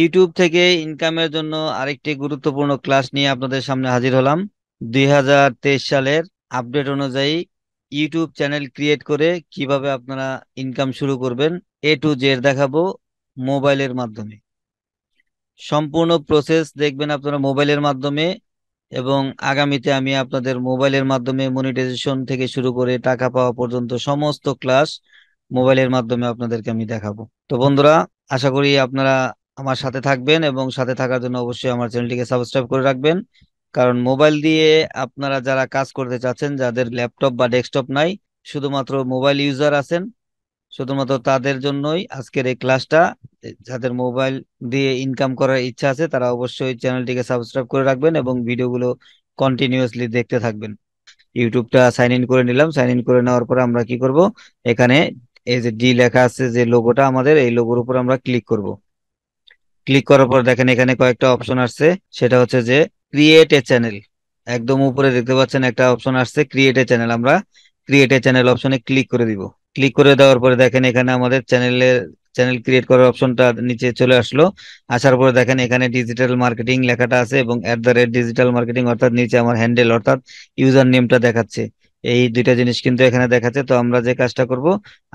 YouTube থেকে ইনকামের জন্য আরেকটি গুরুত্বপূর্ণ ক্লাস নিয়ে আপনাদের সামনে হাজির হলাম দুই সালের আপডেট অনুযায়ী ইউটিউব চ্যানেল ক্রিয়েট করে কিভাবে আপনারা ইনকাম শুরু করবেন এ টু জেড দেখাবো মোবাইলের মাধ্যমে সম্পূর্ণ প্রসেস দেখবেন আপনারা মোবাইলের মাধ্যমে এবং আগামীতে আমি আপনাদের মোবাইলের মাধ্যমে মনিটাইজেশন থেকে শুরু করে টাকা পাওয়া পর্যন্ত সমস্ত ক্লাস মোবাইলের মাধ্যমে আপনাদেরকে আমি দেখাবো তো বন্ধুরা আশা করি আপনারা আমার সাথে থাকবেন এবং সাথে থাকার জন্য অবশ্যই আমার চ্যানেলটিকে সাবস্ক্রাইব করে রাখবেন কারণ মোবাইল দিয়ে আপনারা যারা কাজ করতে চাচ্ছেন যাদের ল্যাপটপ বা ডেস্কটপ নাই শুধুমাত্র মোবাইল ইউজার আছেন শুধুমাত্র তাদের জন্যই আজকের এই ক্লাসটা যাদের মোবাইল দিয়ে ইনকাম করার ইচ্ছা আছে তারা অবশ্যই চ্যানেলটিকে সাবস্ক্রাইব করে রাখবেন এবং ভিডিওগুলো কন্টিনিউয়াসলি দেখতে থাকবেন ইউটিউবটা সাইন ইন করে নিলাম সাইন ইন করে নেওয়ার পরে আমরা কি করব এখানে এই যে ডি লেখা আছে যে লোগোটা আমাদের এই লোগোর উপর আমরা ক্লিক করব ক্লিক করার পর দেখেন এখানে কয়েকটা অপশন আসছে সেটা হচ্ছে যে ক্রিয়েট এ চ্যানেল একদম উপরে দেখতে পাচ্ছেন একটা অপশন আসছে ক্রিয়েট এ চ্যানেল আমরা ক্রিয়েট এ চ্যানেল অপশনে ক্লিক করে দিব ক্লিক করে দেওয়ার পরে দেখেন এখানে আমাদের চ্যানেলের চ্যানেল ক্রিয়েট করার অপশনটা নিচে চলে আসলো আসার পরে দেখেন এখানে ডিজিটাল মার্কেটিং লেখাটা আছে এবং at the rate digital marketing অর্থাৎ নিচে আমার হ্যান্ডেল অর্থাৎ ইউজার নেমটা দেখাচ্ছে এই দুইটা জিনিস কিন্তু এখানে দেখাচ্ছে তো আমরা যে কাজটা করব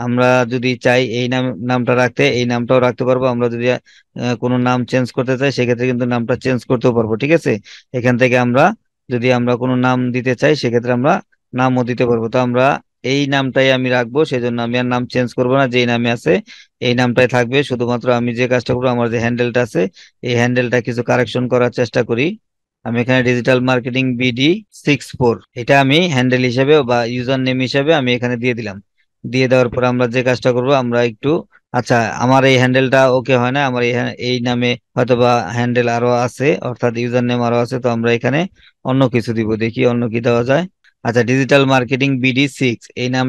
আমরা যদি চাই এই নাম নামটা রাখতে এই নামটাও রাখতে পারবো আমরা যদি কোনো নাম চেঞ্জ করতে চাই সেক্ষেত্রে কিন্তু নামটা চেঞ্জ করতেও পারবো ঠিক আছে এখান থেকে আমরা যদি আমরা কোনো নাম দিতে চাই সেক্ষেত্রে আমরা নামও দিতে পারবো তো আমরা এই নামটাই আমি রাখবো সেই জন্য আমি আর নাম চেঞ্জ করব না যেই নামে আছে এই নামটাই থাকবে শুধুমাত্র আমি যে কাজটা করবো আমার যে হ্যান্ডেলটা আছে এই হ্যান্ডেলটা কিছু কারেকশন করার চেষ্টা করি আমি এখানে digital marketing BD six four এটা আমি হ্যান্ডেল হিসেবে বা ইউজার নেম হিসেবে আমি এখানে দিয়ে দিলাম দিয়ে দেওয়ার পর আমরা যে কাজটা করব আমরা একটু আচ্ছা আমার এই হ্যান্ডেলটা ওকে হয় না আমার এই হ্যাঁ, নামে হয়তোবা হ্যান্ডেল আরো আছে অর্থাৎ ইউজার নেম আরো আছে তো আমরা এখানে অন্য কিছু দিব দেখি অন্য কি দেওয়া যায় আচ্ছা ডিজিটাল মার্কেটিং বিডি সিক্স এই নাম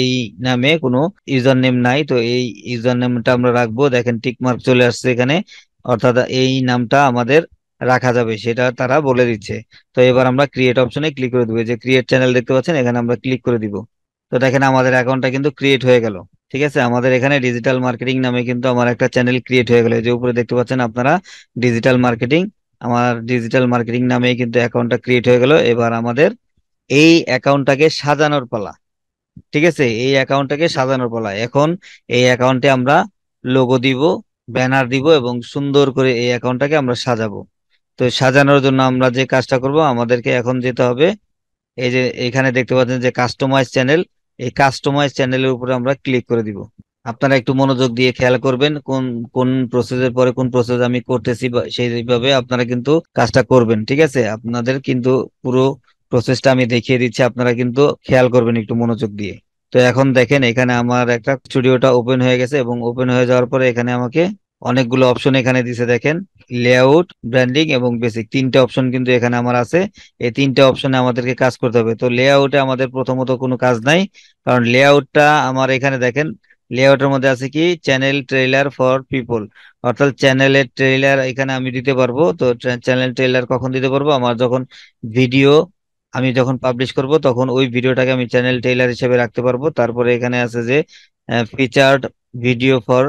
এই নামে কোনো ইউজার নেম নাই তো এই ইউজার নেমটা আমরা রাখবো দেখেন টিক মার্ক চলে আসছে এখানে অর্থাৎ এই নামটা আমাদের রাখা যাবে সেটা তারা বলে দিচ্ছে তো এবার আমরা ক্রিয়েট অপশনে ক্লিক করে দেবো যে ক্রিয়েট চ্যানেল দেখতে পাচ্ছেন এখানে আমরা ক্লিক করে দিব তো দেখেন আমাদের অ্যাকাউন্টটা কিন্তু ক্রিয়েট হয়ে গেল ঠিক আছে আমাদের এখানে ডিজিটাল মার্কেটিং নামে কিন্তু আমার একটা চ্যানেল ক্রিয়েট হয়ে গেল যে উপরে দেখতে পাচ্ছেন আপনারা ডিজিটাল মার্কেটিং আমার ডিজিটাল মার্কেটিং নামে কিন্তু অ্যাকাউন্টটা ক্রিয়েট হয়ে গেল এবার আমাদের এই অ্যাকাউন্টটাকে সাজানোর পালা ঠিক আছে এই অ্যাকাউন্টটাকে সাজানোর পালা এখন এই অ্যাকাউন্টে আমরা লোগো দিব ব্যানার দিব এবং সুন্দর করে এই অ্যাকাউন্টটাকে আমরা সাজাবো তো সাজানোর জন্য আমরা যে কাজটা করব আমাদেরকে এখন যেতে হবে এই যে এখানে দেখতে পাচ্ছেন যে কাস্টমাইজ চ্যানেল এই কাস্টমাইজ চ্যানেলের উপরে আমরা ক্লিক করে দিব আপনারা একটু মনোযোগ দিয়ে খেয়াল করবেন কোন কোন প্রসেসের পরে কোন প্রসেস আমি করতেছি সেইভাবে আপনারা কিন্তু কাজটা করবেন ঠিক আছে আপনাদের কিন্তু পুরো প্রসেসটা আমি দেখিয়ে দিচ্ছি আপনারা কিন্তু খেয়াল করবেন একটু মনোযোগ দিয়ে তো এখন দেখেন এখানে আমার একটা স্টুডিওটা ওপেন হয়ে গেছে এবং ওপেন হয়ে যাওয়ার পরে এখানে আমাকে অনেকগুলো অপশন এখানে দিছে দেখেন লেআউট ব্র্যান্ডিং এবং বেসিক তিনটা অপশন কিন্তু এখানে আমার আছে এই তিনটা অপশনে আমাদেরকে কাজ করতে হবে তো লেআউটে আমাদের প্রথমত কোনো কাজ নাই কারণ লেআউটটা আমার এখানে দেখেন লেআউটের মধ্যে আছে কি চ্যানেল ট্রেলার ফর পিপল অর্থাৎ চ্যানেলের ট্রেলার এখানে আমি দিতে পারবো তো চ্যানেল ট্রেলার কখন দিতে পারবো আমার যখন ভিডিও আমি যখন পাবলিশ করব তখন ওই ভিডিওটাকে আমি চ্যানেল টেইলার হিসেবে রাখতে পারবো তারপরে এখানে আছে যে featured video for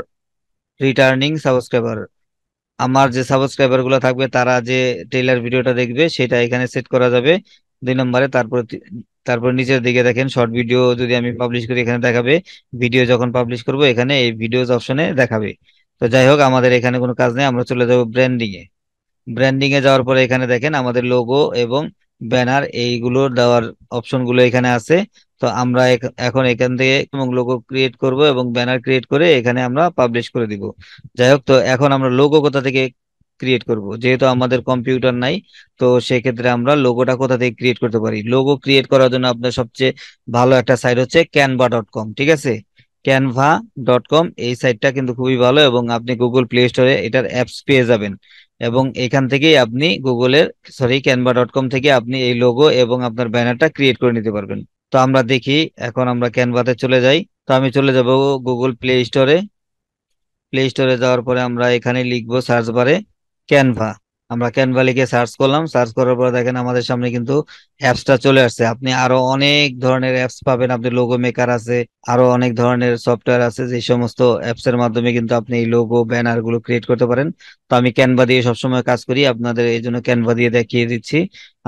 returning subscriber আমার যে সাবস্ক্রাইবার গুলো থাকবে তারা যে টেইলার ভিডিওটা দেখবে সেটা এখানে সেট করা যাবে দুই নম্বরে তারপর তারপর নিচের দিকে দেখেন শর্ট ভিডিও যদি আমি পাবলিশ করি এখানে দেখাবে ভিডিও যখন পাবলিশ করব এখানে এই ভিডিওস অপশনে দেখাবে তো যাই হোক আমাদের এখানে কোনো কাজ নেই আমরা চলে যাব ব্র্যান্ডিং এ ব্র্যান্ডিং এ যাওয়ার পরে এখানে দেখেন আমাদের লোগো এবং ব্যানার এইগুলো দেওয়ার অপশনগুলো এখানে আছে তো আমরা এখন এখান থেকে এবং লোগো ক্রিয়েট করব এবং ব্যানার ক্রিয়েট করে এখানে আমরা পাবলিশ করে দিব যাই হোক তো এখন আমরা লোগো কোথা থেকে ক্রিয়েট করব যেহেতু আমাদের কম্পিউটার নাই তো সেক্ষেত্রে আমরা লোগোটা কোথা থেকে ক্রিয়েট করতে পারি লোগো ক্রিয়েট করার জন্য আপনার সবচেয়ে ভালো একটা সাইট হচ্ছে ক্যানভা ডট কম ঠিক আছে ক্যানভা ডট কম এই সাইটটা কিন্তু খুবই ভালো এবং আপনি গুগল প্লে স্টোরে এটার অ্যাপস পেয়ে যাবেন এবং এখান থেকেই আপনি গুগলের সরি ক্যানভা ডট কম থেকে আপনি এই লোগো এবং আপনার ব্যানারটা ক্রিয়েট করে নিতে পারবেন তো আমরা দেখি এখন আমরা ক্যানভাতে চলে যাই তো আমি চলে যাব গুগল প্লে স্টোরে প্লে স্টোরে যাওয়ার পরে আমরা এখানে লিখবো সার্চ বারে ক্যানভা আমরা ক্যানভালিকে সার্চ করলাম সার্চ করার পর দেখেন আমাদের সামনে কিন্তু অ্যাপসটা চলে আসছে আপনি আরো অনেক ধরনের অ্যাপস পাবেন আপনি লোগো মেকার আছে আরো অনেক ধরনের সফটওয়্যার আছে যে সমস্ত অ্যাপস এর মাধ্যমে কিন্তু আপনি এই লোগো ব্যানার গুলো ক্রিয়েট করতে পারেন তো আমি ক্যানভা দিয়ে সবসময় কাজ করি আপনাদের এই জন্য ক্যানভা দিয়ে দেখিয়ে দিচ্ছি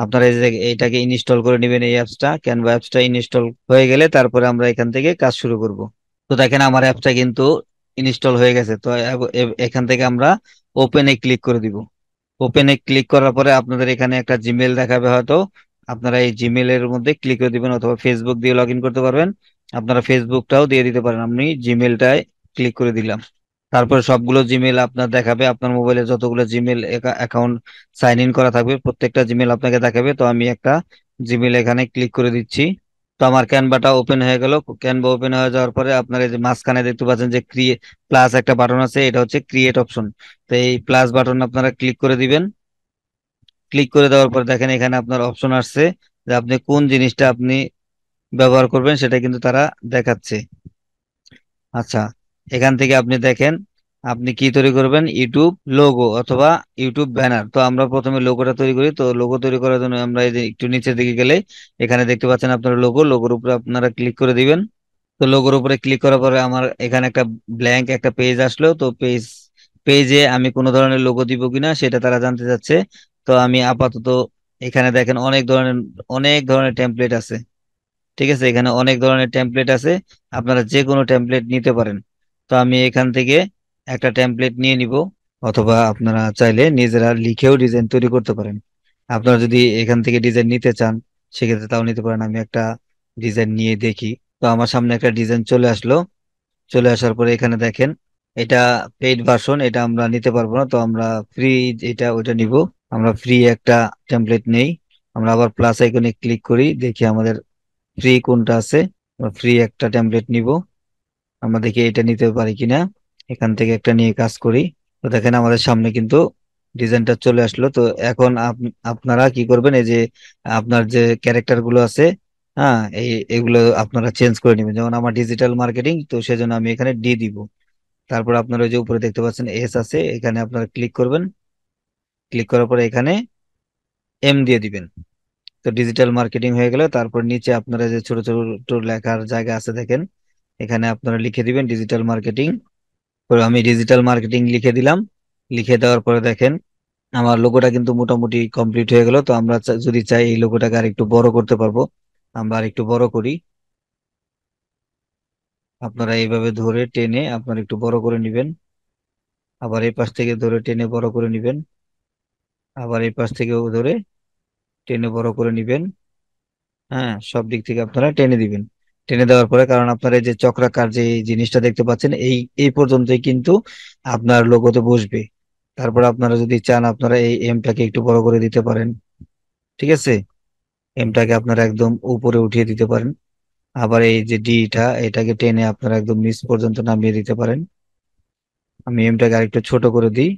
আপনারা এই এটাকে ইনস্টল করে নেবেন এই অ্যাপসটা ক্যানভা অ্যাপসটা ইনস্টল হয়ে গেলে তারপরে আমরা এখান থেকে কাজ শুরু করব তো দেখেন আমার অ্যাপসটা কিন্তু ইনস্টল হয়ে গেছে তো এখান থেকে আমরা ওপেনে ক্লিক করে দিব ওপেনে ক্লিক করার পরে আপনাদের এখানে একটা জিমেল দেখাবে হয়তো আপনারা এই জিমেলের মধ্যে ক্লিক করে দিবেন অথবা ফেসবুক দিয়ে লগ করতে পারবেন আপনারা ফেসবুকটাও দিয়ে দিতে পারেন আপনি জিমেলটায় ক্লিক করে দিলাম তারপরে সবগুলো জিমেল আপনার দেখাবে আপনার মোবাইলে যতগুলো জিমেল অ্যাকাউন্ট সাইন ইন করা থাকবে প্রত্যেকটা জিমেল আপনাকে দেখাবে তো আমি একটা জিমেল এখানে ক্লিক করে দিচ্ছি তো আমার ক্যানভাটা ওপেন হয়ে গেল ক্যানভা ওপেন হয়ে যাওয়ার পরে আপনারা যে মাঝখানে দেখতে পাচ্ছেন যে ক্রিয়ে প্লাস একটা বাটন আছে এটা হচ্ছে ক্রিয়েট অপশন তো এই প্লাস বাটন আপনারা ক্লিক করে দিবেন ক্লিক করে দেওয়ার পর দেখেন এখানে আপনার অপশন আসছে যে আপনি কোন জিনিসটা আপনি ব্যবহার করবেন সেটা কিন্তু তারা দেখাচ্ছে আচ্ছা এখান থেকে আপনি দেখেন আপনি কি তৈরি করবেন ইউটিউব লোগো অথবা ইউটিউব ব্যানার তো আমরা প্রথমে লোগোটা তৈরি করি তো লোগো তৈরি করার জন্য আমরা একটু নিচের দিকে গেলে এখানে দেখতে পাচ্ছেন আপনার লোগো লোগোর উপরে আপনারা ক্লিক করে দিবেন তো লোগোর উপরে ক্লিক করার পরে আমার এখানে একটা ব্ল্যাঙ্ক একটা পেজ আসলো তো পেজ পেজে আমি কোনো ধরনের লোগো দিব কিনা সেটা তারা জানতে চাচ্ছে তো আমি আপাতত এখানে দেখেন অনেক ধরনের অনেক ধরনের টেমপ্লেট আছে ঠিক আছে এখানে অনেক ধরনের টেমপ্লেট আছে আপনারা যে কোনো টেমপ্লেট নিতে পারেন তো আমি এখান থেকে একটা টেমপ্লেট নিয়ে নিব অথবা আপনারা চাইলে নিজেরা লিখেও ডিজাইন তৈরি করতে পারেন আপনারা যদি এখান থেকে ডিজাইন নিতে চান সেক্ষেত্রে তাও নিতে পারেন আমি একটা ডিজাইন নিয়ে দেখি তো আমার সামনে একটা ডিজাইন চলে আসলো চলে আসার পরে এখানে দেখেন এটা পেইড ভার্সন এটা আমরা নিতে পারবো না তো আমরা ফ্রি এটা ওটা নিব আমরা ফ্রি একটা টেমপ্লেট নেই আমরা আবার প্লাস আইকনে ক্লিক করি দেখি আমাদের ফ্রি কোনটা আছে ফ্রি একটা টেমপ্লেট নিব আমরা দেখি এটা নিতে পারি কিনা এখান থেকে একটা নিয়ে কাজ করি তো দেখেন আমাদের সামনে কিন্তু ডিজাইনটা চলে আসলো তো এখন আপনারা কি করবেন এই যে আপনার যে ক্যারেক্টার গুলো আছে হ্যাঁ এই এগুলো আপনারা চেঞ্জ করে নেবেন যেমন আমার ডিজিটাল মার্কেটিং তো সেজন্য আমি এখানে ডি দিব তারপর আপনারা ওই যে উপরে দেখতে পাচ্ছেন এস আছে এখানে আপনারা ক্লিক করবেন ক্লিক করার পরে এখানে এম দিয়ে দিবেন তো ডিজিটাল মার্কেটিং হয়ে গেলে তারপর নিচে আপনারা যে ছোট ছোট লেখার জায়গা আছে দেখেন এখানে আপনারা লিখে দিবেন ডিজিটাল মার্কেটিং পরে আমি ডিজিটাল মার্কেটিং লিখে দিলাম লিখে দেওয়ার পরে দেখেন আমার লোকোটা কিন্তু মোটামুটি কমপ্লিট হয়ে গেল তো আমরা যদি চাই এই লোকোটাকে আর একটু বড় করতে পারবো আমরা আর একটু বড় করি আপনারা এইভাবে ধরে টেনে আপনারা একটু বড় করে নেবেন আবার এই পাশ থেকে ধরে টেনে বড় করে নেবেন আবার এই পাশ থেকেও ধরে টেনে বড় করে নেবেন হ্যাঁ সব দিক থেকে আপনারা টেনে দিবেন টেনে দেওয়ার পরে কারণ আপনার এই যে চক্রাকার যে জিনিসটা দেখতে পাচ্ছেন এই এই পর্যন্তই কিন্তু আপনার লোগোতে বসবে তারপর আপনারা যদি চান আপনারা এই এমটাকে একটু বড় করে দিতে পারেন ঠিক আছে এমটাকে আপনারা একদম উপরে উঠিয়ে দিতে পারেন আবার এই যে ডিটা এটাকে টেনে আপনারা একদম নিচ পর্যন্ত নামিয়ে দিতে পারেন আমি এমটাকে আরেকটু ছোট করে দিই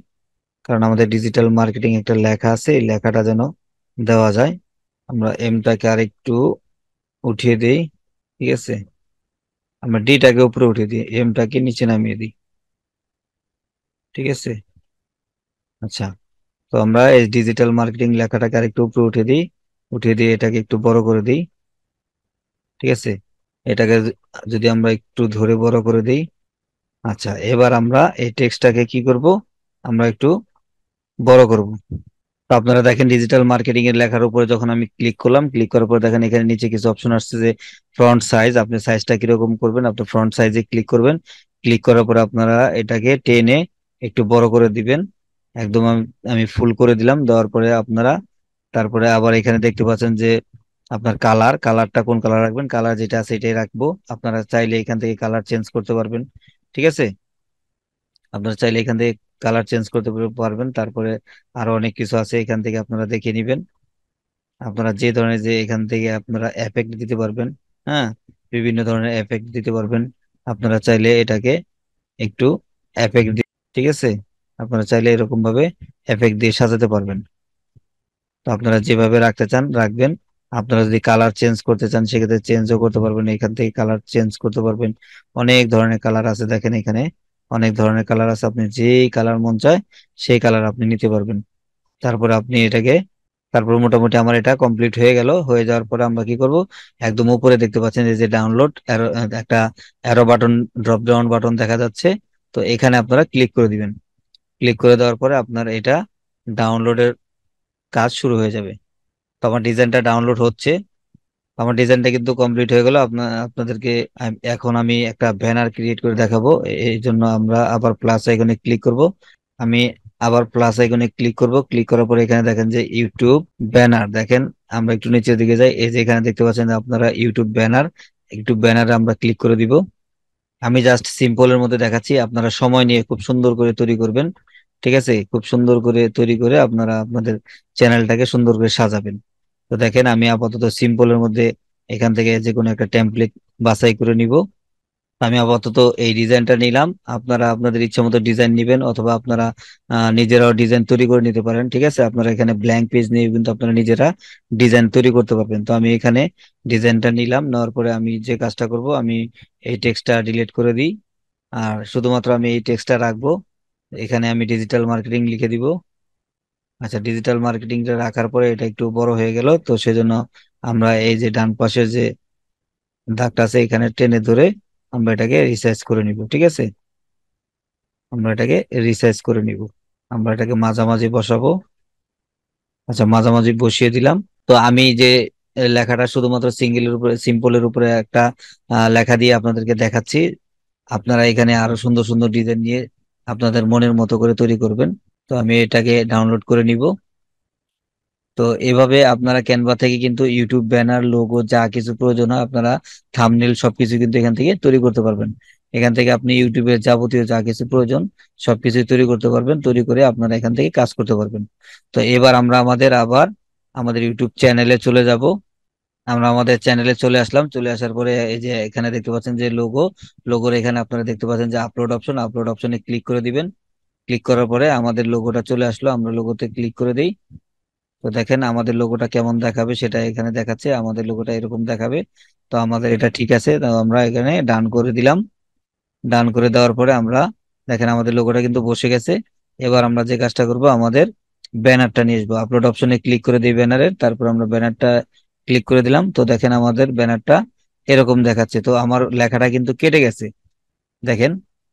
কারণ আমাদের ডিজিটাল মার্কেটিং একটা লেখা আছে এই লেখাটা যেন দেওয়া যায় আমরা এমটাকে আরেকটু উঠিয়ে দিই ঠিক আছে আমরা ডিটাকে উপরে উঠে দিই এমটাকে নিচে নামিয়ে দিই ঠিক আছে আচ্ছা তো আমরা এই ডিজিটাল মার্কেটিং লেখাটাকে আরেকটু উপরে উঠে দিই উঠে দিয়ে এটাকে একটু বড় করে দিই ঠিক আছে এটাকে যদি আমরা একটু ধরে বড় করে দিই আচ্ছা এবার আমরা এই টেক্সটটাকে কি করব আমরা একটু বড় করব আপনারা দেখেন ডিজিটাল মার্কেটিং এর লেখার উপরে যখন আমি ক্লিক করলাম ক্লিক করার পর দেখেন এখানে নিচে কিছু অপশন আসছে যে ফ্রন্ট সাইজ আপনি সাইজটা কিরকম করবেন আপনি ফ্রন্ট সাইজে ক্লিক করবেন ক্লিক করার পর আপনারা এটাকে টেনে একটু বড় করে দিবেন একদম আমি ফুল করে দিলাম দেওয়ার পরে আপনারা তারপরে আবার এখানে দেখতে পাচ্ছেন যে আপনার কালার কালারটা কোন কালার রাখবেন কালার যেটা আছে এটাই রাখবো আপনারা চাইলে এখান থেকে কালার চেঞ্জ করতে পারবেন ঠিক আছে আপনারা চাইলে এখান থেকে কালার চেঞ্জ করতে পারবেন তারপরে আরো অনেক কিছু আছে এখান থেকে আপনারা দেখে নেবেন আপনারা যে ধরনের যে এখান থেকে আপনারা এফেক্ট দিতে পারবেন হ্যাঁ বিভিন্ন ধরনের এফেক্ট দিতে পারবেন আপনারা চাইলে এটাকে একটু এফেক্ট ঠিক আছে আপনারা চাইলে এরকম ভাবে এফেক্ট দিয়ে সাজাতে পারবেন তো আপনারা যেভাবে রাখতে চান রাখবেন আপনারা যদি কালার চেঞ্জ করতে চান সেক্ষেত্রে চেঞ্জও করতে পারবেন এখান থেকে কালার চেঞ্জ করতে পারবেন অনেক ধরনের কালার আছে দেখেন এখানে অনেক ধরনের কালার আছে আপনি যেই কালার মন চায় সেই কালার আপনি নিতে পারবেন তারপরে আপনি এটাকে তারপর মোটামুটি আমার এটা কমপ্লিট হয়ে গেল হয়ে যাওয়ার পরে আমরা কি করব একদম উপরে দেখতে পাচ্ছেন যে ডাউনলোড একটা arrow button drop down button দেখা যাচ্ছে তো এখানে আপনারা ক্লিক করে দিবেন ক্লিক করে দেওয়ার পরে আপনার এটা ডাউনলোডের কাজ শুরু হয়ে যাবে তো আমার ডিজাইনটা ডাউনলোড হচ্ছে আমার ডিজাইনটা কিন্তু কমপ্লিট হয়ে গেল আপনাদেরকে এখন আমি একটা ব্যানার ক্রিয়েট করে দেখাবো এই জন্য আমরা আবার প্লাস আইকনে ক্লিক করব আমি আবার প্লাস আইকনে ক্লিক করব ক্লিক করার পরে এখানে দেখেন যে ইউটিউব ব্যানার দেখেন আমরা একটু নিচের দিকে যাই এই যে এখানে দেখতে পাচ্ছেন আপনারা ইউটিউব ব্যানার ইউটিউব ব্যানার আমরা ক্লিক করে দিব আমি জাস্ট সিম্পলের মধ্যে দেখাচ্ছি আপনারা সময় নিয়ে খুব সুন্দর করে তৈরি করবেন ঠিক আছে খুব সুন্দর করে তৈরি করে আপনারা আপনাদের চ্যানেলটাকে সুন্দর করে সাজাবেন তো দেখেন আমি আপাতত সিম্পলের মধ্যে এখান থেকে যে কোনো একটা টেমপ্লেট বাছাই করে নিব আমি আপাতত এই ডিজাইনটা নিলাম আপনারা আপনাদের ইচ্ছে মতো ডিজাইন নেবেন অথবা আপনারা নিজেরাও ডিজাইন তৈরি করে নিতে পারেন ঠিক আছে আপনারা এখানে ব্ল্যাঙ্ক পেজ নিয়ে কিন্তু আপনারা নিজেরা ডিজাইন তৈরি করতে পারবেন তো আমি এখানে ডিজাইনটা নিলাম নেওয়ার পরে আমি যে কাজটা করব আমি এই টেক্সটটা ডিলিট করে দিই আর শুধুমাত্র আমি এই টেক্সটটা রাখবো এখানে আমি ডিজিটাল মার্কেটিং লিখে দিব আচ্ছা ডিজিটাল মার্কেটিংটা রাখার পরে এটা একটু বড় হয়ে গেল তো সেজন্য আমরা এই যে ডান পাশে যে দাগটা আছে এখানে টেনে ধরে আমরা এটাকে রিসাইজ করে নিব ঠিক আছে আমরা এটাকে রিসাইজ করে নিব আমরা এটাকে মাঝামাঝি বসাবো আচ্ছা মাঝামাঝি বসিয়ে দিলাম তো আমি যে লেখাটা শুধুমাত্র সিঙ্গেলের উপরে সিম্পলের উপরে একটা লেখা দিয়ে আপনাদেরকে দেখাচ্ছি আপনারা এখানে আরো সুন্দর সুন্দর ডিজাইন নিয়ে আপনাদের মনের মতো করে তৈরি করবেন তো আমি এটাকে ডাউনলোড করে নিব তো এভাবে আপনারা ক্যানভা থেকে কিন্তু ইউটিউব ব্যানার লোগো যা কিছু প্রয়োজন হয় আপনারা থামনেল সবকিছু কিন্তু এখান থেকে তৈরি করতে পারবেন এখান থেকে আপনি ইউটিউবের যাবতীয় যা কিছু প্রয়োজন সবকিছু তৈরি করতে পারবেন তৈরি করে আপনারা এখান থেকে কাজ করতে পারবেন তো এবার আমরা আমাদের আবার আমাদের ইউটিউব চ্যানেলে চলে যাব আমরা আমাদের চ্যানেলে চলে আসলাম চলে আসার পরে এই যে এখানে দেখতে পাচ্ছেন যে লোগো লোগোর এখানে আপনারা দেখতে পাচ্ছেন যে আপলোড অপশন আপলোড অপশনে ক্লিক করে দিবেন ক্লিক করার পরে আমাদের লোগোটা চলে আসলো আমরা লোগোতে ক্লিক করে দিই তো দেখেন আমাদের লোগোটা কেমন দেখাবে সেটা এখানে দেখাচ্ছে আমাদের লোগোটা এরকম দেখাবে তো আমাদের এটা ঠিক আছে তো আমরা এখানে ডান করে দিলাম ডান করে দেওয়ার পরে আমরা দেখেন আমাদের লোগোটা কিন্তু বসে গেছে এবার আমরা যে কাজটা করব আমাদের ব্যানারটা নিয়ে আসবো আপলোড অপশনে ক্লিক করে দিই ব্যানারের তারপর আমরা ব্যানারটা ক্লিক করে দিলাম তো দেখেন আমাদের ব্যানারটা এরকম দেখাচ্ছে তো আমার লেখাটা কিন্তু কেটে গেছে দেখেন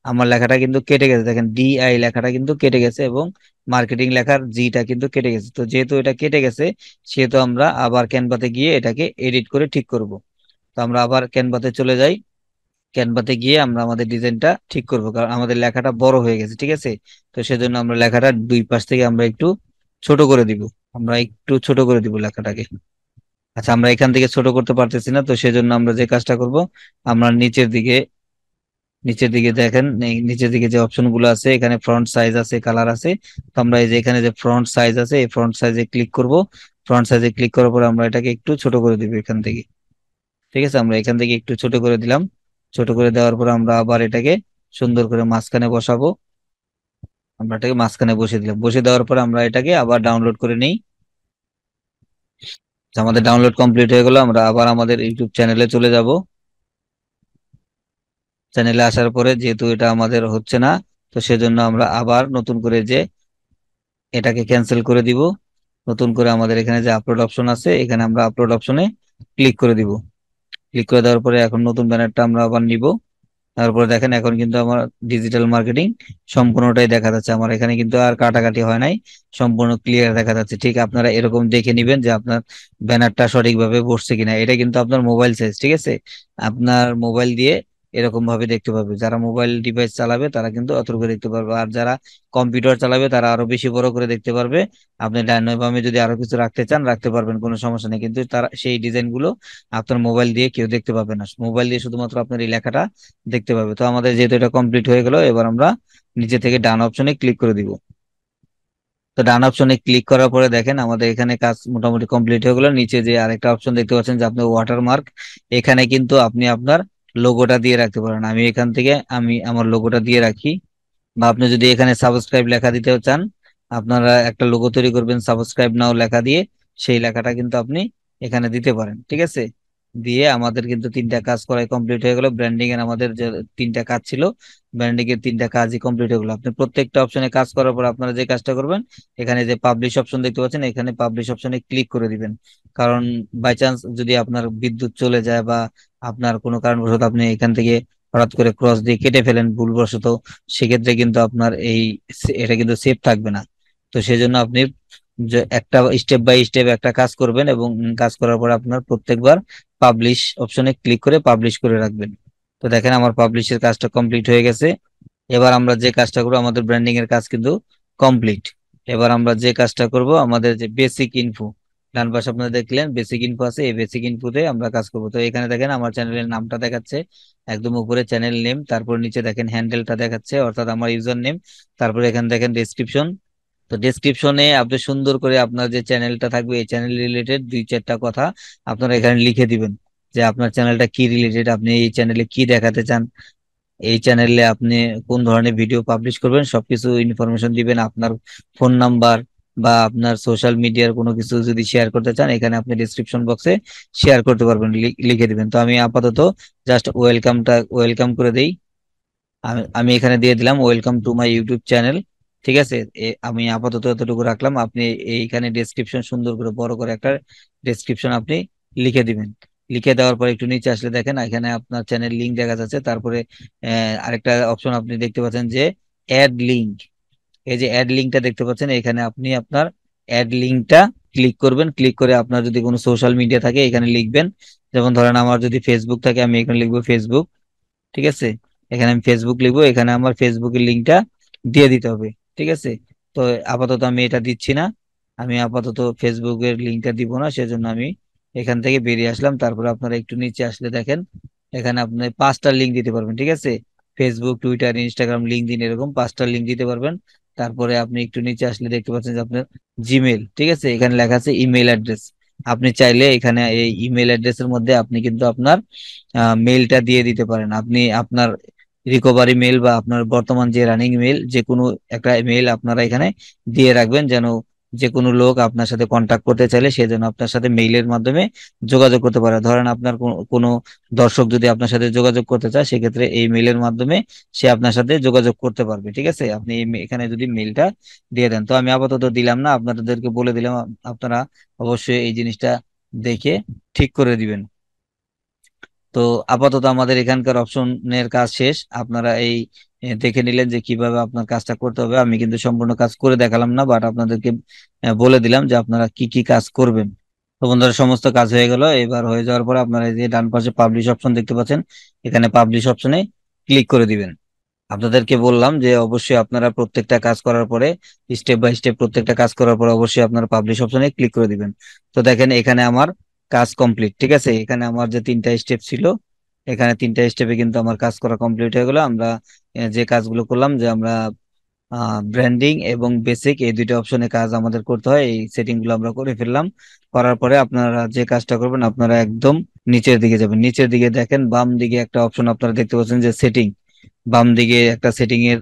আমার লেখাটা কিন্তু কেটে গেছে দেখেন ডিআই লেখাটা কিন্তু কেটে গেছে এবং মার্কেটিং লেখার জিটা কিন্তু কেটে গেছে তো যেহেতু এটা কেটে গেছে সেহেতু আমরা আবার ক্যানভাতে গিয়ে এটাকে এডিট করে ঠিক করব তো আমরা আবার ক্যানভাতে চলে যাই ক্যানভাতে গিয়ে আমরা আমাদের ডিজাইনটা ঠিক করব কারণ আমাদের লেখাটা বড় হয়ে গেছে ঠিক আছে তো সেজন্য আমরা লেখাটা দুই পাশ থেকে আমরা একটু ছোট করে দিব আমরা একটু ছোট করে দিব লেখাটাকে আচ্ছা আমরা এখান থেকে ছোট করতে পারতেছি না তো সেজন্য আমরা যে কাজটা করব আমরা নিচের দিকে নিচের দিকে দেখেন নিচের দিকে যে অপশন গুলো আছে এখানে ফ্রন্ট সাইজ আছে কালার আছে তো আমরা এই যে এখানে যে ফ্রন্ট সাইজ আছে এই ফ্রন্ট সাইজে ক্লিক করব ফ্রন্ট সাইজে ক্লিক করার পর আমরা এটাকে একটু ছোট করে দিব এখান থেকে ঠিক আছে আমরা এখান থেকে একটু ছোট করে দিলাম ছোট করে দেওয়ার পর আমরা আবার এটাকে সুন্দর করে মাঝখানে বসাবো আমরা এটাকে মাঝখানে বসে দিলাম বসে দেওয়ার পর আমরা এটাকে আবার ডাউনলোড করে নিই আমাদের ডাউনলোড কমপ্লিট হয়ে গেল আমরা আবার আমাদের ইউটিউব চ্যানেলে চলে যাব চ্যানেলে আসার পরে যেহেতু এটা আমাদের হচ্ছে না তো সেজন্য আমরা আবার নতুন করে যে এটাকে ক্যান্সেল করে দিব নতুন করে আমাদের এখানে যে আপলোড অপশন আছে এখানে আমরা আপলোড অপশনে ক্লিক করে দিব ক্লিক করে দেওয়ার পরে এখন নতুন ব্যানারটা আমরা আবার নিব তারপরে দেখেন এখন কিন্তু আমার ডিজিটাল মার্কেটিং সম্পূর্ণটাই দেখা যাচ্ছে আমার এখানে কিন্তু আর কাটাকাটি হয় নাই সম্পূর্ণ ক্লিয়ার দেখা যাচ্ছে ঠিক আপনারা এরকম দেখে নেবেন যে আপনার ব্যানারটা সঠিকভাবে বসছে কিনা এটা কিন্তু আপনার মোবাইল সাইজ ঠিক আছে আপনার মোবাইল দিয়ে এরকম ভাবে দেখতে পাবে যারা মোবাইল ডিভাইস চালাবে তারা কিন্তু অত করে দেখতে পারবে আর যারা কম্পিউটার চালাবে তারা আরো বেশি বড় করে দেখতে পারবে আপনি ডাইনো বামে যদি আরো কিছু রাখতে চান রাখতে পারবেন কোনো সমস্যা নেই কিন্তু তারা সেই ডিজাইন গুলো আপনার মোবাইল দিয়ে কেউ দেখতে পাবে না মোবাইল দিয়ে শুধুমাত্র আপনার এই লেখাটা দেখতে পাবে তো আমাদের যেহেতু এটা কমপ্লিট হয়ে গেল এবার আমরা নিচে থেকে ডান অপশনে ক্লিক করে দিব তো ডান অপশনে ক্লিক করার পরে দেখেন আমাদের এখানে কাজ মোটামুটি কমপ্লিট হয়ে গেল নিচে যে আরেকটা অপশন দেখতে পাচ্ছেন যে আপনি ওয়াটারমার্ক এখানে কিন্তু আপনি আপনার লোগোটা দিয়ে রাখতে পারেন আমি এখান থেকে আমি আমার লোগোটা দিয়ে রাখি বা আপনি যদি এখানে সাবস্ক্রাইব লেখা দিতেও চান আপনারা একটা লোগো তৈরি করবেন সাবস্ক্রাইব নাও লেখা দিয়ে সেই লেখাটা কিন্তু আপনি এখানে দিতে পারেন ঠিক আছে দিয়ে আমাদের কিন্তু তিনটা কাজ করাই কমপ্লিট হয়ে গেল ব্র্যান্ডিং এর আমাদের যে তিনটা কাজ ছিল ব্র্যান্ডিং এর তিনটা কাজই কমপ্লিট হয়ে গেল আপনি প্রত্যেকটা অপশনে কাজ করার পর আপনারা যে কাজটা করবেন এখানে যে পাবলিশ অপশন দেখতে পাচ্ছেন এখানে পাবলিশ অপশনে ক্লিক করে দিবেন কারণ বাই চান্স যদি আপনার বিদ্যুৎ চলে যায় বা আপনার কোনো কারণবশত আপনি এখান থেকে হঠাৎ করে ক্রস দিয়ে কেটে ফেলেন ভুলবশত সেক্ষেত্রে কিন্তু আপনার এই এটা কিন্তু সেফ থাকবে না তো সেজন্য আপনি একটা স্টেপ বাই স্টেপ একটা কাজ করবেন এবং কাজ করার পর আপনার প্রত্যেকবার পাবলিশ অপশনে ক্লিক করে পাবলিশ করে রাখবেন তো দেখেন আমার পাবলিশের কাজটা কমপ্লিট হয়ে গেছে এবার আমরা যে কাজটা করবো আমাদের ব্র্যান্ডিং এর কাজ কিন্তু কমপ্লিট এবার আমরা যে কাজটা করব আমাদের যে বেসিক ইনফো ডান পাশে আপনারা দেখলেন বেসিক ইনফো আছে এই বেসিক ইনফোতে আমরা কাজ করবো তো এখানে দেখেন আমার চ্যানেলের নামটা দেখাচ্ছে একদম উপরে চ্যানেল নেম তারপর নিচে দেখেন হ্যান্ডেলটা দেখাচ্ছে অর্থাৎ আমার ইউজার নেম তারপরে এখানে দেখেন ডেসক্রিপশন তো ডেসক্রিপশনে আপনি সুন্দর করে আপনার যে চ্যানেলটা থাকবে এই চ্যানেল রিলেটেড দুই চারটা কথা আপনারা এখানে লিখে দিবেন যে আপনার চ্যানেলটা কি রিলেটেড আপনি এই চ্যানেলে কি দেখাতে চান এই চ্যানেলে আপনি কোন ধরনের ভিডিও পাবলিশ করবেন সবকিছু ইনফরমেশন দিবেন আপনার ফোন নাম্বার বা আপনার সোশ্যাল মিডিয়ার কোনো কিছু যদি শেয়ার করতে চান এখানে আপনি ডিসক্রিপশন বক্সে শেয়ার করতে পারবেন লিখে দিবেন তো আমি আপাতত জাস্ট ওয়েলকামটা ওয়েলকাম করে দেই আমি এখানে দিয়ে দিলাম welcome to my YouTube channel ঠিক আছে আমি আপাতত এতটুকু রাখলাম আপনি এইখানে ডেসক্রিপশন সুন্দর করে বড় করে একটা ডেসক্রিপশন আপনি লিখে দিবেন লিখে দেওয়ার পর একটু নিচে আসলে দেখেন এখানে আপনার চ্যানেল লিঙ্ক দেখা যাচ্ছে তারপরে আরেকটা অপশন আপনি দেখতে পাচ্ছেন যে অ্যাড লিঙ্ক এই যে অ্যাড লিঙ্কটা দেখতে পাচ্ছেন এখানে আপনি আপনার অ্যাড লিঙ্কটা ক্লিক করবেন ক্লিক করে আপনার যদি কোনো সোশ্যাল মিডিয়া থাকে এখানে লিখবেন যেমন ধরেন আমার যদি ফেসবুক থাকে আমি এখানে লিখবো ফেসবুক ঠিক আছে এখানে আমি ফেসবুক লিখবো এখানে আমার ফেসবুকের লিঙ্কটা দিয়ে দিতে হবে ঠিক আছে তো আপাতত আমি এটা দিচ্ছি না আমি আপাতত ফেসবুকের লিঙ্কটা দিব না সেজন্য আমি এখান থেকে বেরিয়ে আসলাম তারপরে আপনারা একটু নিচে আসলে দেখেন এখানে আপনি পাঁচটা লিঙ্ক দিতে পারবেন ঠিক আছে ফেসবুক টুইটার ইনস্টাগ্রাম লিঙ্ক দিন এরকম পাঁচটা লিঙ্ক দিতে পারবেন তারপরে আপনি একটু নিচে আসলে দেখতে পাচ্ছেন যে আপনার জিমেল ঠিক আছে এখানে লেখা আছে ইমেল অ্যাড্রেস আপনি চাইলে এখানে এই ইমেল অ্যাড্রেসের মধ্যে আপনি কিন্তু আপনার মেলটা দিয়ে দিতে পারেন আপনি আপনার রিকভারি মেল বা আপনার বর্তমান যে রানিং মেল যে কোনো একটা মেল আপনারা এখানে দিয়ে রাখবেন যেন যে কোনো লোক আপনার সাথে কন্ট্যাক্ট করতে চাইলে সে যেন আপনার সাথে মেইলের মাধ্যমে যোগাযোগ করতে পারে ধরেন আপনার কোনো দর্শক যদি আপনার সাথে যোগাযোগ করতে চায় সেক্ষেত্রে এই মেইলের মাধ্যমে সে আপনার সাথে যোগাযোগ করতে পারবে ঠিক আছে আপনি এখানে যদি মেইলটা দিয়ে দেন তো আমি আপাতত দিলাম না আপনাদেরকে বলে দিলাম আপনারা অবশ্যই এই জিনিসটা দেখে ঠিক করে দিবেন তো আপাতত আমাদের এখানকার অপশনের কাজ শেষ আপনারা এই দেখে নিলেন যে কিভাবে আপনার কাজটা করতে হবে আমি কিন্তু সম্পূর্ণ কাজ করে দেখালাম না বাট আপনাদেরকে বলে দিলাম যে আপনারা কি কি কাজ করবেন তো বন্ধুরা সমস্ত কাজ হয়ে গেল এবার হয়ে যাওয়ার পর আপনারা যে ডান পাশে পাবলিশ অপশন দেখতে পাচ্ছেন এখানে পাবলিশ অপশনে ক্লিক করে দিবেন আপনাদেরকে বললাম যে অবশ্যই আপনারা প্রত্যেকটা কাজ করার পরে স্টেপ বাই স্টেপ প্রত্যেকটা কাজ করার পরে অবশ্যই আপনারা পাবলিশ অপশনে ক্লিক করে দিবেন তো দেখেন এখানে আমার কাজ কমপ্লিট ঠিক আছে এখানে আমার যে তিনটা স্টেপ ছিল এখানে তিনটা স্টেপে কিন্তু আমার কাজ করা কমপ্লিট হয়ে গেল আমরা যে কাজগুলো করলাম যে আমরা ব্র্যান্ডিং এবং বেসিক এই দুইটা অপশনে কাজ আমাদের করতে হয় এই সেটিং গুলো আমরা করে ফেললাম করার পরে আপনারা যে কাজটা করবেন আপনারা একদম নিচের দিকে যাবেন নিচের দিকে দেখেন বাম দিকে একটা অপশন আপনারা দেখতে পাচ্ছেন যে সেটিং বাম দিকে একটা সেটিং এর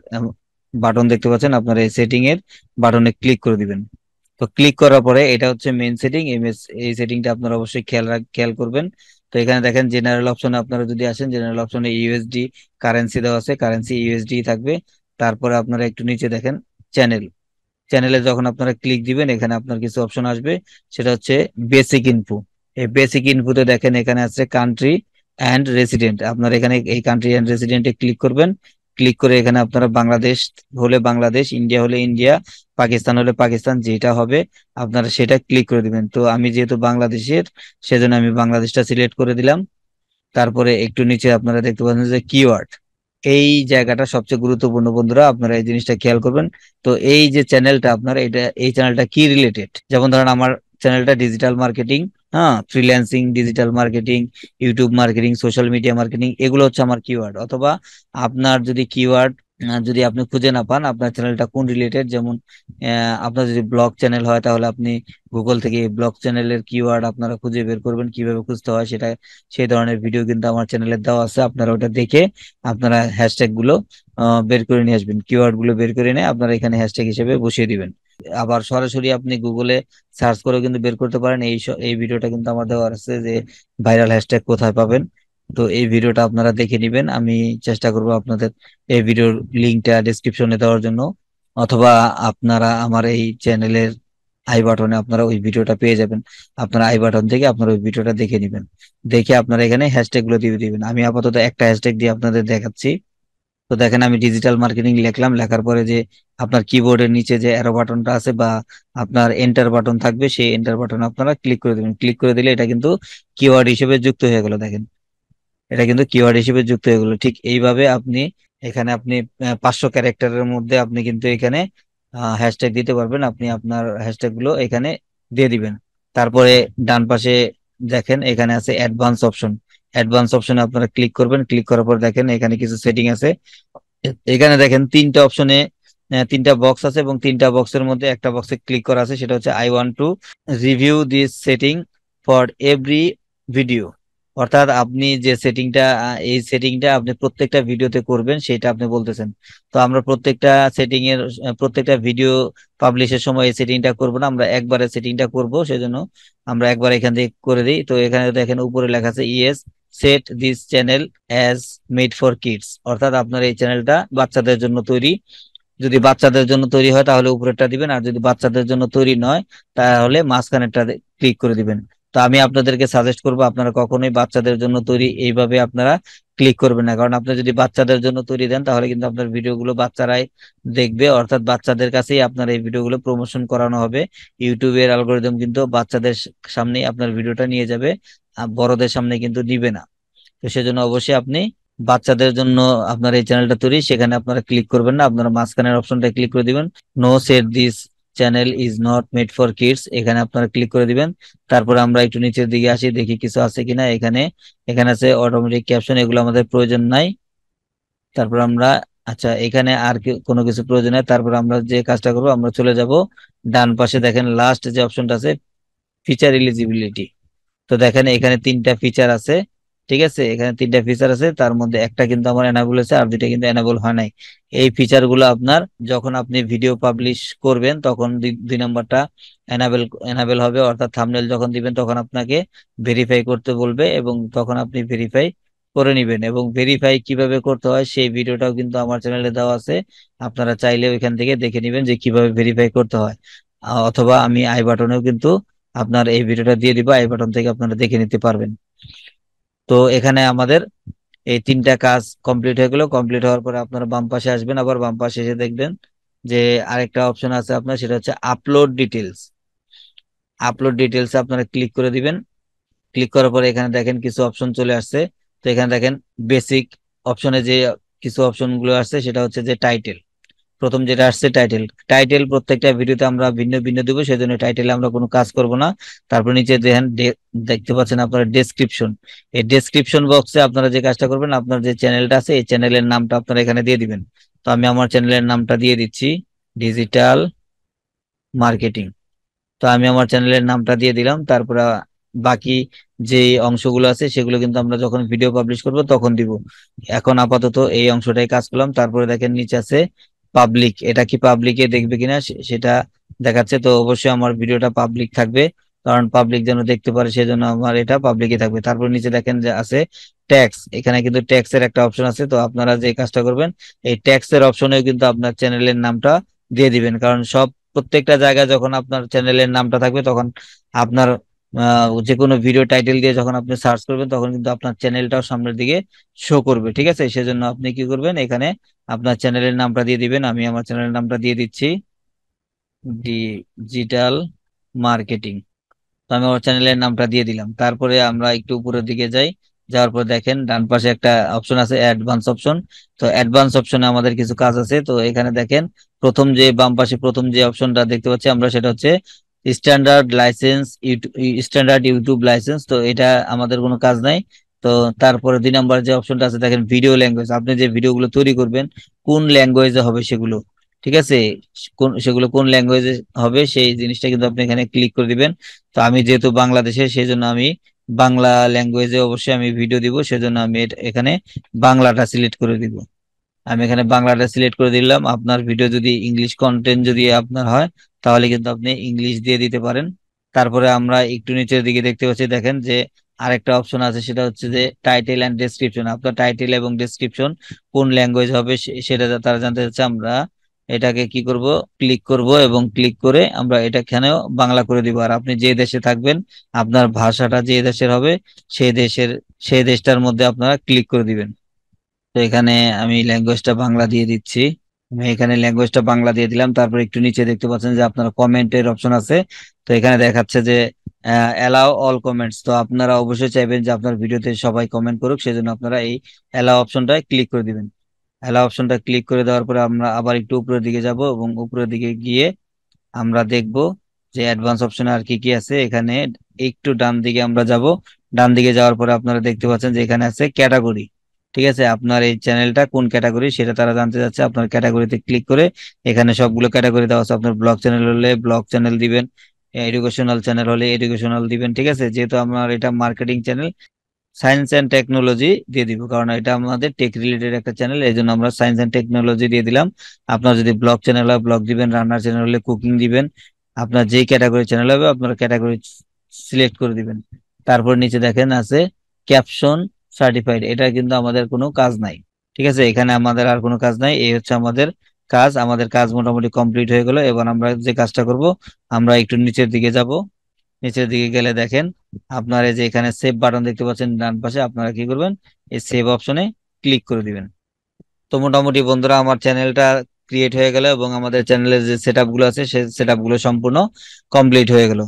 বাটন দেখতে পাচ্ছেন আপনারা এই সেটিং এর বাটনে ক্লিক করে দিবেন তো ক্লিক করার পরে এটা হচ্ছে মেন সেটিং এই সেটিংটা আপনারা অবশ্যই খেয়াল খেয়াল করবেন তো এখানে দেখেন জেনারেল অপশনে আপনারা যদি আসেন জেনারেল অপশনে ইউএসডি কারেন্সি দেওয়া আছে কারেন্সি ইউএসডি থাকবে তারপরে আপনারা একটু নিচে দেখেন চ্যানেল চ্যানেলে যখন আপনারা ক্লিক দিবেন এখানে আপনার কিছু অপশন আসবে সেটা হচ্ছে বেসিক ইনফু এই বেসিক ইনফুতে দেখেন এখানে আছে কান্ট্রি অ্যান্ড রেসিডেন্ট আপনার এখানে এই কান্ট্রি অ্যান্ড রেসিডেন্টে ক্লিক করবেন ক্লিক করে এখানে আপনারা বাংলাদেশ হলে বাংলাদেশ ইন্ডিয়া হলে ইন্ডিয়া পাকিস্তান হলে পাকিস্তান যেটা হবে আপনারা সেটা ক্লিক করে দিবেন তো আমি যেহেতু বাংলাদেশের সেজন্য আমি বাংলাদেশটা সিলেক্ট করে দিলাম তারপরে একটু নিচে আপনারা দেখতে পাচ্ছেন যে কিওয়ার্ড এই জায়গাটা সবচেয়ে গুরুত্বপূর্ণ বন্ধুরা আপনারা এই জিনিসটা খেয়াল করবেন তো এই যে চ্যানেলটা আপনারা এটা এই চ্যানেলটা কি রিলেটেড যেমন ধরেন আমার চ্যানেলটা ডিজিটাল মার্কেটিং হ্যাঁ freelancing digital marketing YouTube marketing social media marketing এগুলো হচ্ছে আমার কিওয়ার্ড অথবা আপনার যদি কিওয়ার্ড যদি আপনি খুঁজে না পান আপনার চ্যানেলটা কোন রিলেটেড যেমন আপনার যদি ব্লগ চ্যানেল হয় তাহলে আপনি গুগল থেকে ব্লগ চ্যানেলের কিওয়ার্ড আপনারা খুঁজে বের করবেন কিভাবে খুঁজতে হয় সেটা সেই ধরনের ভিডিও কিন্তু আমার চ্যানেলে দেওয়া আছে আপনারা ওটা দেখে আপনারা হ্যাশট্যাগ গুলো বের করে নিয়ে আসবেন কিওয়ার্ড গুলো বের করে নিয়ে আপনারা এখানে হ্যাশট্যাগ হিসেবে বসিয়ে দিবেন আবার সরাসরি আপনি গুগলে সার্চ করে কিন্তু বের করতে পারেন এই এই ভিডিওটা কিন্তু আমার দেওয়া আছে যে ভাইরাল হ্যাশট্যাগ কোথায় পাবেন তো এই ভিডিওটা আপনারা দেখে নেবেন আমি চেষ্টা করব আপনাদের এই ভিডিওর লিঙ্কটা ডিসক্রিপশনে দেওয়ার জন্য অথবা আপনারা আমার এই চ্যানেলের আই বাটনে আপনারা ওই ভিডিওটা পেয়ে যাবেন আপনারা আই বাটন থেকে আপনারা ওই ভিডিওটা দেখে নেবেন দেখে আপনারা এখানে হ্যাশট্যাগ গুলো দিয়ে দিবেন আমি আপাতত একটা হ্যাশট্যাগ দিয়ে আপনাদের দেখাচ্ছি তো দেখেন আমি ডিজিটাল মার্কেটিং লিখলাম লেখার পরে যে আপনার কিবোর্ডের নিচে যে অ্যারো বাটনটা আছে বা আপনার এন্টার বাটন থাকবে সেই এন্টার বাটন আপনারা ক্লিক করে দেবেন ক্লিক করে দিলে এটা কিন্তু কিওয়ার্ড হিসেবে যুক্ত হয়ে গেল দেখেন এটা কিন্তু কিওয়ার্ড হিসেবে যুক্ত হয়ে গেল ঠিক এইভাবে আপনি এখানে আপনি পাঁচশো ক্যারেক্টারের মধ্যে আপনি কিন্তু এখানে হ্যাশট্যাগ দিতে পারবেন আপনি আপনার হ্যাশট্যাগ গুলো এখানে দিয়ে দিবেন তারপরে ডান পাশে দেখেন এখানে আছে অ্যাডভান্স অপশন অ্যাডভান্স অপশনে আপনারা ক্লিক করবেন ক্লিক করার পর দেখেন এখানে কিছু সেটিং আছে এখানে দেখেন তিনটা অপশনে তিনটা বক্স আছে এবং তিনটা বক্সের মধ্যে একটা বক্সে ক্লিক করা আছে সেটা হচ্ছে I want to review this setting for every video অর্থাৎ আপনি যে সেটিংটা এই সেটিংটা আপনি প্রত্যেকটা ভিডিওতে করবেন সেটা আপনি বলতেছেন তো আমরা প্রত্যেকটা সেটিং এর প্রত্যেকটা ভিডিও পাবলিশের সময় এই সেটিংটা করবো না আমরা একবারে সেটিংটা করব সেজন্য আমরা একবার এখান থেকে করে দিই তো এখানে দেখেন উপরে লেখা আছে yes set this channel as made for kids অর্থাৎ আপনার এই চ্যানেলটা বাচ্চাদের জন্য তৈরি যদি বাচ্চাদের জন্য তৈরি হয় তাহলে উপরেরটা দিবেন আর যদি বাচ্চাদের জন্য তৈরি নয় তাহলে মাঝখানেরটা ক্লিক করে দিবেন তো আমি আপনাদেরকে সাজেস্ট করব আপনারা কখনোই বাচ্চাদের জন্য তৈরি এইভাবে আপনারা ক্লিক করবেন না কারণ আপনি যদি বাচ্চাদের জন্য তৈরি দেন তাহলে কিন্তু আপনার ভিডিওগুলো বাচ্চারাই দেখবে অর্থাৎ বাচ্চাদের কাছেই আপনার এই ভিডিওগুলো প্রমোশন করানো হবে ইউটিউবের অ্যালগোরিদম কিন্তু বাচ্চাদের সামনেই আপনার ভিডিওটা নিয়ে যাবে বড়দের সামনে কিন্তু দিবে না তো সেজন্য অবশ্যই আপনি বাচ্চাদের জন্য আপনার এই চ্যানেলটা তৈরি সেখানে আপনারা ক্লিক করবেন না আপনারা মাঝখানের অপশনটা ক্লিক করে দিবেন no set this channel is not made for kids এখানে আপনারা ক্লিক করে দিবেন তারপরে আমরা একটু নিচের দিকে আসি দেখি কিছু আছে কিনা এখানে এখানে আছে অটোমেটিক ক্যাপশন এগুলো আমাদের প্রয়োজন নাই তারপর আমরা আচ্ছা এখানে আর কোনো কিছু প্রয়োজন নাই তারপর আমরা যে কাজটা করবো আমরা চলে যাব ডান পাশে দেখেন লাস্ট যে অপশনটা আছে ফিচার এলিজিবিলিটি তো দেখেন এখানে তিনটা ফিচার আছে ঠিক আছে এখানে তিনটা ফিচার আছে তার মধ্যে একটা কিন্তু আমার এনাবল আছে আর দুইটা কিন্তু এনাবল হয় নাই এই ফিচারগুলো আপনার যখন আপনি ভিডিও পাবলিশ করবেন তখন দুই নম্বরটা এনাবেল এনাবেল হবে অর্থাৎ থামনেল যখন দিবেন তখন আপনাকে ভেরিফাই করতে বলবে এবং তখন আপনি ভেরিফাই করে নেবেন এবং ভেরিফাই কিভাবে করতে হয় সেই ভিডিওটাও কিন্তু আমার চ্যানেলে দেওয়া আছে আপনারা চাইলে ওইখান থেকে দেখে নেবেন যে কিভাবে ভেরিফাই করতে হয় অথবা আমি আই বাটনেও কিন্তু আপনার এই ভিডিওটা দিয়ে দিব এই বাটন থেকে আপনারা দেখে নিতে পারবেন তো এখানে আমাদের এই তিনটা কাজ কমপ্লিট হয়ে গেল কমপ্লিট হওয়ার পরে আপনারা বাম পাশে আসবেন আবার বাম পাশে এসে দেখবেন যে আরেকটা অপশন আছে আপনার সেটা হচ্ছে আপলোড ডিটেলস আপলোড ডিটেলস আপনারা ক্লিক করে দিবেন ক্লিক করার পরে এখানে দেখেন কিছু অপশন চলে আসছে তো এখানে দেখেন বেসিক অপশনে যে কিছু অপশনগুলো আসছে সেটা হচ্ছে যে টাইটেল প্রথম যেটা আসছে টাইটেল টাইটেল প্রত্যেকটা ভিডিওতে আমরা ভিন্ন ভিন্ন দেবো জন্য টাইটেলে আমরা কোনো কাজ করব না তারপর নিচে দেখতে পাচ্ছেন আপনারা ডেসক্রিপশন এই ডেসক্রিপশন বক্সে আপনারা যে কাজটা করবেন আপনার যে চ্যানেলটা আছে এই চ্যানেলের নামটা আপনারা এখানে দিয়ে দিবেন তো আমি আমার চ্যানেলের নামটা দিয়ে দিচ্ছি ডিজিটাল মার্কেটিং তো আমি আমার চ্যানেলের নামটা দিয়ে দিলাম তারপরে বাকি যে অংশগুলো আছে সেগুলো কিন্তু আমরা যখন ভিডিও পাবলিশ করব তখন দিব এখন আপাতত এই অংশটাই কাজ করলাম তারপরে দেখেন নিচে আছে পাবলিক এটা কি পাবলিকে দেখবে কিনা সেটা দেখাচ্ছে তো অবশ্যই আমার ভিডিওটা পাবলিক থাকবে কারণ পাবলিক যেন দেখতে পারে সেজন্য আমার এটা পাবলিকে থাকবে তারপর নিচে দেখেন যে আছে ট্যাক্স এখানে কিন্তু ট্যাক্স এর একটা অপশন আছে তো আপনারা যে কাজটা করবেন এই ট্যাক্স এর অপশনেও কিন্তু আপনার চ্যানেলের নামটা দিয়ে দিবেন কারণ সব প্রত্যেকটা জায়গায় যখন আপনার চ্যানেলের নামটা থাকবে তখন আপনার যে কোনো ভিডিও টাইটেল দিয়ে যখন আপনি সার্চ করবেন তখন কিন্তু আপনার চ্যানেলটাও সামনের দিকে শো করবে ঠিক আছে সেজন্য আপনি কি করবেন এখানে আপনার চ্যানেলের নামটা দিয়ে দিবেন আমি আমার চ্যানেলের নামটা দিয়ে দিচ্ছি ডিজিটাল মার্কেটিং তো আমি আমার চ্যানেলের নামটা দিয়ে দিলাম তারপরে আমরা একটু উপরের দিকে যাই যাওয়ার পর দেখেন ডান পাশে একটা অপশন আছে অ্যাডভান্স অপশন তো অ্যাডভান্স অপশনে আমাদের কিছু কাজ আছে তো এখানে দেখেন প্রথম যে বাম পাশে প্রথম যে অপশনটা দেখতে পাচ্ছি আমরা সেটা হচ্ছে standard license standard YouTube license তো এটা আমাদের কোনো কাজ নাই তো তারপরে দুই নাম্বার যে অপশনটা আছে দেখেন ভিডিও ল্যাঙ্গুয়েজ আপনি যে ভিডিওগুলো তৈরি করবেন কোন ল্যাঙ্গুয়েজে হবে সেগুলো ঠিক আছে কোন সেগুলো কোন ল্যাঙ্গুয়েজে হবে সেই জিনিসটা কিন্তু আপনি এখানে ক্লিক করে দিবেন তো আমি যেহেতু বাংলাদেশে সেই জন্য আমি বাংলা ল্যাঙ্গুয়েজে অবশ্যই আমি ভিডিও দিব সেজন্য আমি এখানে বাংলাটা সিলেক্ট করে দিব আমি এখানে বাংলাটা সিলেক্ট করে দিলাম আপনার ভিডিও যদি ইংলিশ কন্টেন্ট যদি আপনার হয় তাহলে কিন্তু আপনি ইংলিশ দিয়ে দিতে পারেন তারপরে আমরা একটু নিচের দিকে দেখতে পাচ্ছি দেখেন যে আরেকটা অপশন আছে সেটা হচ্ছে যে টাইটেল অ্যান্ড ডেসক্রিপশন আপনার টাইটেল এবং ডেসক্রিপশন কোন ল্যাঙ্গুয়েজ হবে সেটা তারা জানতে চাচ্ছে আমরা এটাকে কি করব ক্লিক করব এবং ক্লিক করে আমরা এটা এখানেও বাংলা করে দিব আর আপনি যে দেশে থাকবেন আপনার ভাষাটা যে দেশের হবে সেই দেশের সেই দেশটার মধ্যে আপনারা ক্লিক করে দিবেন তো এখানে আমি ল্যাঙ্গুয়েজটা বাংলা দিয়ে দিচ্ছি আমি এখানে ল্যাঙ্গুয়েজটা বাংলা দিয়ে দিলাম তারপর একটু নিচে দেখতে পাচ্ছেন যে আপনার কমেন্টের অপশন আছে তো এখানে দেখাচ্ছে যে অ্যালাউ অল কমেন্টস তো আপনারা অবশ্যই চাইবেন যে আপনার ভিডিওতে সবাই কমেন্ট করুক সেজন্য আপনারা এই অ্যালাউ অপশনটা ক্লিক করে দিবেন অ্যালাউ অপশনটা ক্লিক করে দেওয়ার পরে আমরা আবার একটু উপরের দিকে যাব এবং উপরের দিকে গিয়ে আমরা দেখব যে অ্যাডভান্স অপশনে আর কি কি আছে এখানে একটু ডান দিকে আমরা যাব ডান দিকে যাওয়ার পরে আপনারা দেখতে পাচ্ছেন যে এখানে আছে ক্যাটাগরি ঠিক আছে আপনার এই চ্যানেলটা কোন ক্যাটাগরি সেটা তারা জানতে চাচ্ছে আপনার ক্যাটাগরিতে ক্লিক করে এখানে সবগুলো ক্যাটাগরি দেওয়া আছে আপনার ব্লগ চ্যানেল হলে ব্লগ চ্যানেল দিবেন এডুকেশনাল চ্যানেল হলে এডুকেশনাল দিবেন ঠিক আছে যেহেতু আমার এটা marketing channel science and technology দিয়ে দিব কারণ এটা আমাদের টেক রিলেটেড একটা চ্যানেল এই জন্য আমরা সায়েন্স অ্যান্ড টেকনোলজি দিয়ে দিলাম আপনার যদি ব্লগ চ্যানেল হয় ব্লগ দিবেন রান্নার চ্যানেল হলে কুকিং দিবেন আপনার যেই ক্যাটাগরি চ্যানেল হবে আপনার ক্যাটাগরি সিলেক্ট করে দিবেন তারপর নিচে দেখেন আছে ক্যাপশন সার্টিফাইড এটা কিন্তু আমাদের কোনো কাজ নাই ঠিক আছে এখানে আমাদের আর কোনো কাজ নাই এই হচ্ছে আমাদের কাজ আমাদের কাজ মোটামুটি কমপ্লিট হয়ে গেল এবার আমরা যে কাজটা করব আমরা একটু নিচের দিকে যাব নিচের দিকে গেলে দেখেন আপনার এই যে এখানে সেভ বাটন দেখতে পাচ্ছেন ডান পাশে আপনারা কি করবেন এই সেভ অপশনে ক্লিক করে দিবেন তো মোটামুটি বন্ধুরা আমার চ্যানেলটা ক্রিয়েট হয়ে গেল এবং আমাদের চ্যানেলের যে সেট আছে সেই সেট সম্পূর্ণ কমপ্লিট হয়ে গেল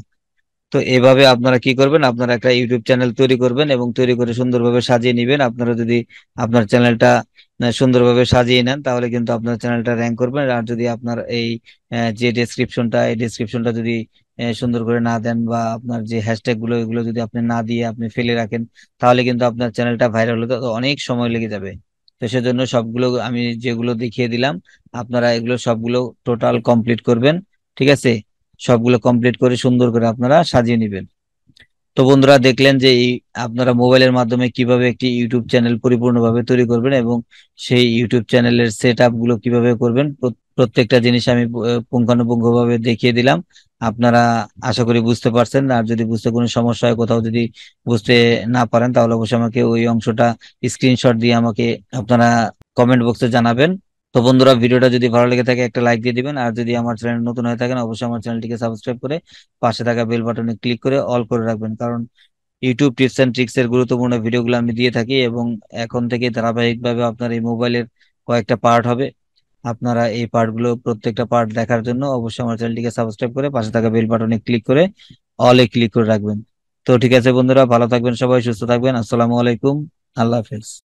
তো এভাবে আপনারা কি করবেন আপনারা একটা ইউটিউব চ্যানেল তৈরি করবেন এবং তৈরি করে সুন্দরভাবে সাজিয়ে নেবেন আপনারা যদি আপনার চ্যানেলটা সুন্দরভাবে সাজিয়ে নেন তাহলে কিন্তু আপনার চ্যানেলটা র্যাঙ্ক করবেন আর যদি আপনার এই যে ডেসক্রিপশনটা এই ডিসক্রিপশনটা যদি সুন্দর করে না দেন বা আপনার যে হ্যাশট্যাগ গুলো এগুলো যদি আপনি না দিয়ে আপনি ফেলে রাখেন তাহলে কিন্তু আপনার চ্যানেলটা ভাইরাল হতে অনেক সময় লেগে যাবে তো সেজন্য সবগুলো আমি যেগুলো দেখিয়ে দিলাম আপনারা এগুলো সবগুলো টোটাল কমপ্লিট করবেন ঠিক আছে সবগুলো কমপ্লিট করে সুন্দর করে আপনারা সাজিয়ে নেবেন তো বন্ধুরা দেখলেন যে এই আপনারা মোবাইলের মাধ্যমে কিভাবে একটি ইউটিউব চ্যানেল পরিপূর্ণভাবে তৈরি করবেন এবং সেই ইউটিউব চ্যানেলের সেট গুলো কিভাবে করবেন প্রত্যেকটা জিনিস আমি পুঙ্খানুপুঙ্খভাবে দেখিয়ে দিলাম আপনারা আশা করি বুঝতে পারছেন আর যদি বুঝতে কোনো সমস্যা হয় কোথাও যদি বুঝতে না পারেন তাহলে অবশ্যই আমাকে ওই অংশটা স্ক্রিনশট দিয়ে আমাকে আপনারা কমেন্ট বক্সে জানাবেন তো বন্ধুরা ভিডিওটা যদি ভালো লেগে থাকে একটা লাইক দিয়ে দিবেন আর যদি আমার চ্যানেল নতুন হয়ে থাকেন অবশ্যই আমার চ্যানেলটিকে সাবস্ক্রাইব করে পাশে থাকা বেল বাটনে ক্লিক করে অল করে রাখবেন কারণ ইউটিউব টিপস অ্যান্ড ট্রিক্স এর গুরুত্বপূর্ণ ভিডিওগুলো আমি দিয়ে থাকি এবং এখন থেকে ধারাবাহিকভাবে আপনার এই মোবাইলের কয়েকটা পার্ট হবে আপনারা এই পার্টগুলো প্রত্যেকটা পার্ট দেখার জন্য অবশ্যই আমার চ্যানেলটিকে সাবস্ক্রাইব করে পাশে থাকা বেল বাটনে ক্লিক করে অলে ক্লিক করে রাখবেন তো ঠিক আছে বন্ধুরা ভালো থাকবেন সবাই সুস্থ থাকবেন আসসালামু আলাইকুম আল্লাহ হাফেজ